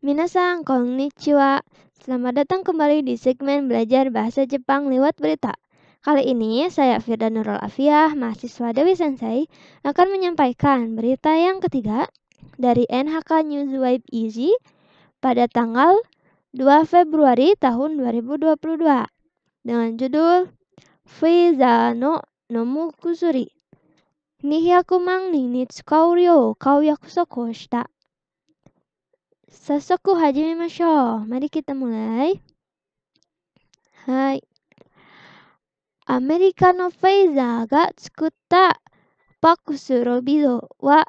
Minasang konnichiwa. Selamat datang kembali di segmen belajar bahasa Jepang lewat berita. Kali ini saya Firda Nurul Afiah, mahasiswa Dewi Sensei, akan menyampaikan berita yang ketiga dari NHK News Wide Easy pada tanggal 2 Februari tahun 2022 dengan judul Feiza no Nomukusuri. Nihiakumang ni kau yakusoko shita. 早速始めましょう。マリキタもない。はい。アメリカのフェイザーが作ったパクスロビドは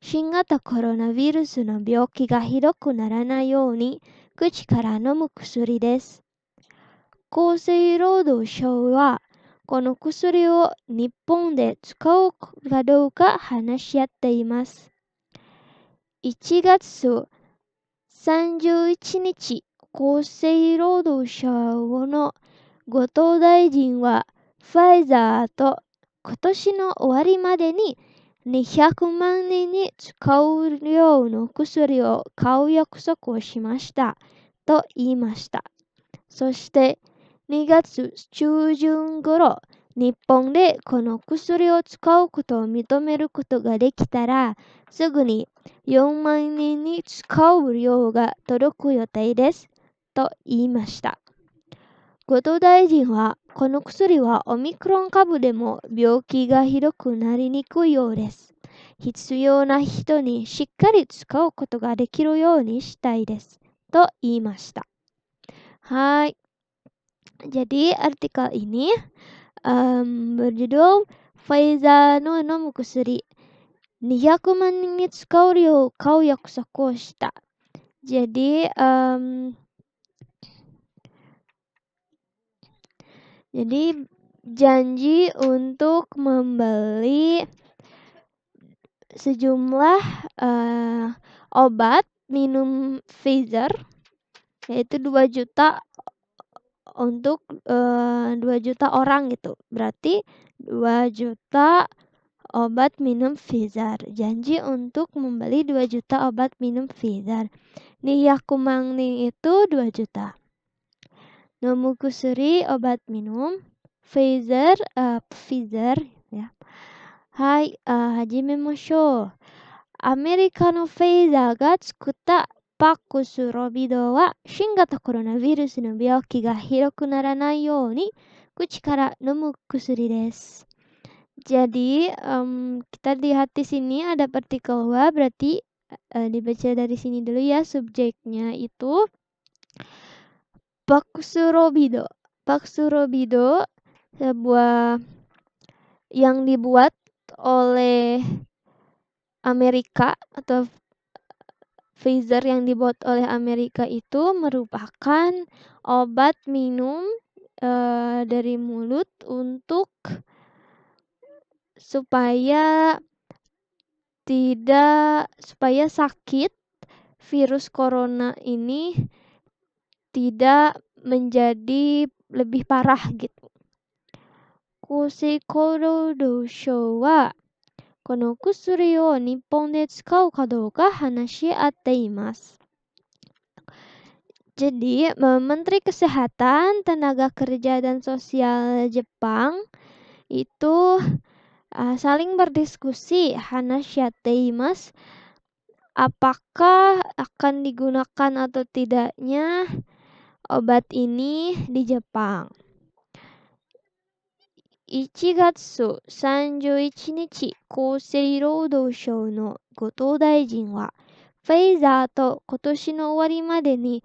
新型コロナウイルスの病気がひどくならないように口から飲む薬です。厚生労働省はこの薬を日本で使うかどうか話し合っています。1月31日、厚生労働省の後藤大臣は、ファイザーと今年の終わりまでに200万人に使う量の薬を買う約束をしましたと言いました。そして2月中旬頃、日本でこの薬を使うことを認めることができたら、すぐに4万人に使う量が届く予定です。と言いました。後藤大臣は、この薬はオミクロン株でも病気がひどくなりにくいようです。必要な人にしっかり使うことができるようにしたいです。と言いました。はい。Jadi artikel ini um, berjudul Faiza n u n m u k u s r i 200万日香りを買う約束をした。Jadi um, jadi janji untuk membeli sejumlah uh, obat minum Pfizer yaitu 2 juta untuk uh, 2 juta orang gitu. Berarti 2 juta obat minum Pfizer. Janji untuk membeli 2 juta obat minum Pfizer. nih ya kumang nih itu 2 juta. Nomukusuri obat minum Pfizer uh, Pfizer ya. Hai, uh, eh, hajime mosho. Americano Pfizer desu. Jadi um, kita lihat di sini ada partikel wa berarti uh, dibaca dari sini dulu ya subjeknya itu paksurobido. Paksurobido sebuah yang dibuat oleh Amerika atau Pfizer yang dibuat oleh Amerika itu merupakan obat minum e, dari mulut untuk supaya tidak supaya sakit virus corona ini tidak menjadi lebih parah gitu. Kosekoro dousho wa kono kusuri o Nippon de tsukau dou ka hanashi atte imasu. Jadi, Menteri Kesehatan, Tenaga Kerja dan Sosial Jepang itu uh, saling berdiskusi hanashyateimas apakah akan digunakan atau tidaknya obat ini di Jepang. Ichigatsu sanjuichi nichi kousei roudou shou no gotou daijin wa ファイザーと今年の終わりまでに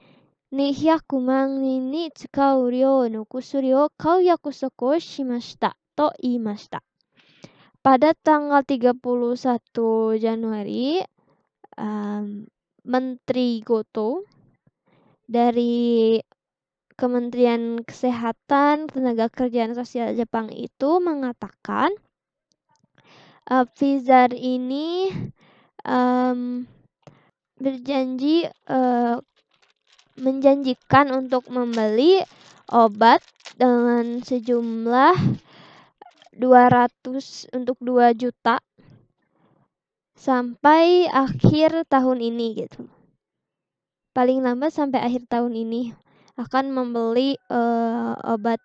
200万人に使う量の薬を買う約束をしましたと言いました。pada tanggal 31 Januari, um, Menteri Goto dari Kementerian Kesehatan Tenaga Kerjaan Sosial Jepang itu mengatakan uh, Pfizer ini um, berjanji uh, menjanjikan untuk membeli obat dengan sejumlah 200 untuk 2 juta sampai akhir tahun ini gitu. Paling lambat sampai akhir tahun ini akan membeli uh, obat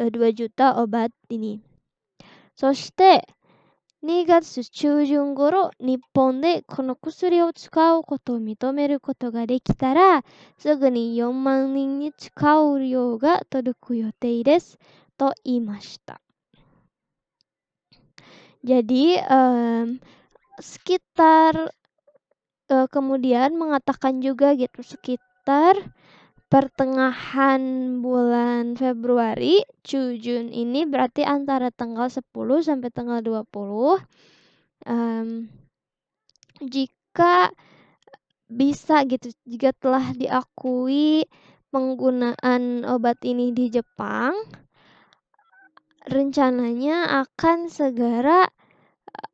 uh, eh, 2 juta obat ini. そして2月中旬頃、日本でこの薬を使うことを認めることができたら、すぐに4万人に使う量が届く予定です。と言いました。jadi um, sekitar uh, kemudian mengatakan juga gitu sekitar pertengahan bulan Februari, Jujun ini berarti antara tanggal 10 sampai tanggal 20. Um, mmm, jika bisa gitu, jika telah diakui penggunaan obat ini di Jepang, rencananya akan segera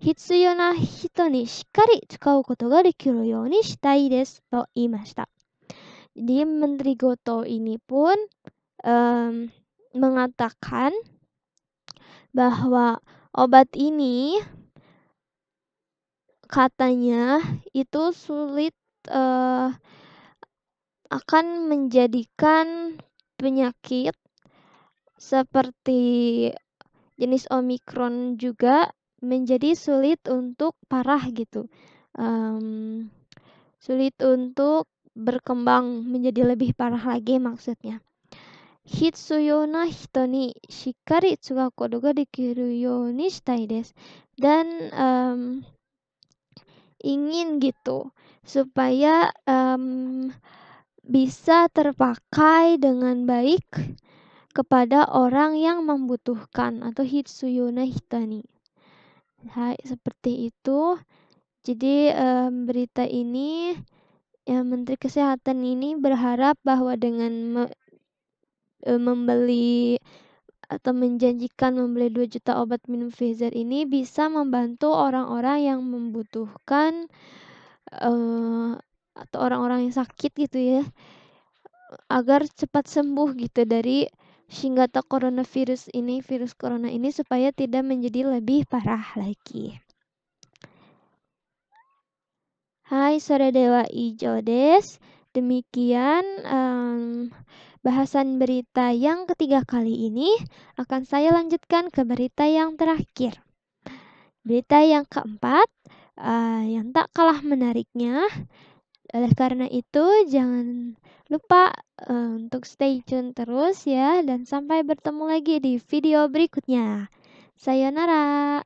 必要な人にしっかり使うことができるようにしたいですと言いました。Di Menteri Goto ini pun um, mengatakan bahwa obat ini katanya itu sulit uh, akan menjadikan penyakit seperti jenis omikron juga menjadi sulit untuk parah gitu um, sulit untuk berkembang menjadi lebih parah lagi maksudnya Hitsuyona hitoni hito ni shikari tsugakodo doga dekiru you ni shitai desu dan um, ingin gitu supaya um, bisa terpakai dengan baik kepada orang yang membutuhkan atau hitsuyona hitani. Hai, seperti itu. Jadi, mmm, berita ini ya Menteri Kesehatan ini berharap bahwa dengan me eee, membeli atau menjanjikan membeli juta obat minum Pfizer ini bisa membantu orang-orang yang membutuhkan, eee, atau orang-orang yang sakit gitu ya, agar cepat sembuh gitu dari Shinggata coronavirus ini, virus corona ini supaya tidak menjadi lebih parah lagi. Hai Sore Dewa Ijo Des, demikian um, bahasan berita yang ketiga kali ini akan saya lanjutkan ke berita yang terakhir. Berita yang keempat, uh, yang tak kalah menariknya, oleh karena itu, jangan lupa uh, untuk stay tune terus ya, dan sampai bertemu lagi di video berikutnya. Sayonara.